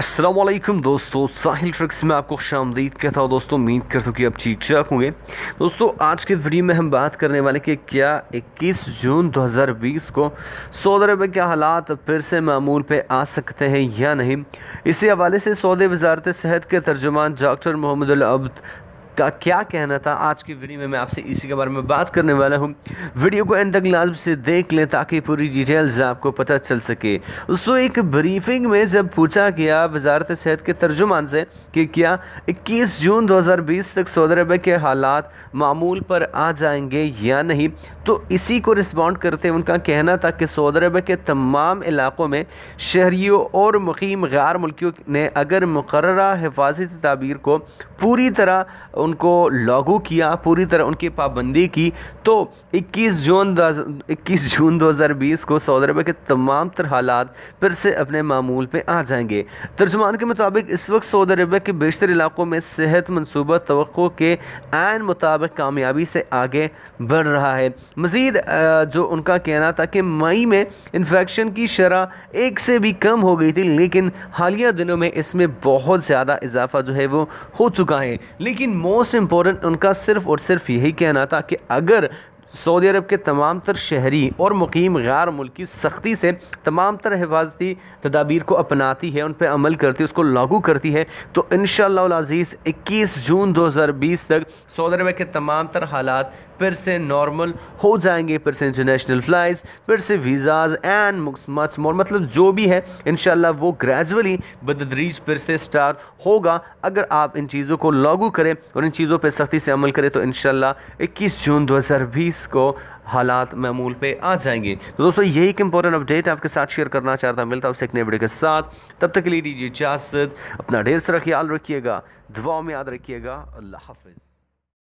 असलम दोस्तों साहिल ट्रिक्स में आपको शामदीद कहता हूँ दोस्तों उम्मीद करता हूँ कि आप ठीक ठाक होंगे दोस्तों आज के वीडियो में हम बात करने वाले कि क्या 21 जून 2020 को सऊदी अरब के हालात फिर से मामूल पे आ सकते हैं या नहीं इसी हवाले से सऊदी वजारत सेहत के तर्जुमान डॉक्टर मोहम्मद अब्द का क्या कहना था आज की वीडियो में मैं आपसे इसी के बारे में बात करने वाला हूँ वीडियो को एंड तक लाजम से देख लें ताकि पूरी डिटेल्स आपको पता चल सके उसको एक ब्रीफिंग में जब पूछा गया वजारत सेहत के तर्जुमान से कि क्या इक्कीस जून बीस तक सऊदी अरब के हालात मामूल पर आ जाएंगे या नहीं तो इसी को रिस्पॉन्ड करते उनका कहना था कि सऊदी अरब के तमाम इलाक़ों में शहरीों और मुकीम गैर मुल्कियों ने अगर मुकर हिफाजती तदाबीर को पूरी तरह उनको लागू किया पूरी तरह उनकी पाबंदी की तो 21 जून 21 जून 2020 को सऊदी अरब के तमाम तर हालात फिर से अपने मामूल पे आ जाएंगे तर्जुमान के मुताबिक इस वक्त सऊदी अरब के बेशतर इलाकों में सेहत मनसूबा तो के आन मुताबिक कामयाबी से आगे बढ़ रहा है मज़ीद जो उनका कहना था कि मई में इन्फेक्शन की शरह एक से भी कम हो गई थी लेकिन हालिया दिनों में इसमें बहुत ज़्यादा इजाफा जो है वो हो चुका है लेकिन मोस्ट इम्पोर्टेंट उनका सिर्फ और सिर्फ यही कहना था कि अगर सऊदी अरब के तमाम तर शहरी और मुकीम गैर मुल्की सख्ती से तमाम तर हिफाजती तदाबीर को अपनाती है उन पर अमल करती है उसको लागू करती है तो इन शज़ीज़ इक्कीस जून दो हज़ार बीस तक सऊदी अरब के तमाम तर हालात फिर से नॉर्मल हो जाएंगे फिर से इंटरनेशनल फ्लाइट फिर से वीज़ाज एंड मच मोर मतलब जो भी है इन वो ग्रेजुअली बददरीज फिर से स्टार होगा अगर आप इन चीज़ों को लागू करें और इन चीज़ों पर सख्ती से अमल करें तो इन इक्कीस जून दो हज़ार बीस इसको को हालात मामूल पे आ जाएंगे तो दोस्तों यही एक इंपॉर्टेंट अपडेट आपके साथ शेयर करना चाहता मिलता हूँ एक वीडियो के साथ तब तक के लिए दीजिए इजाज़त अपना ढेर सारा ख्याल रखिएगा दुआ में याद रखिएगा अल्लाह हाफिज़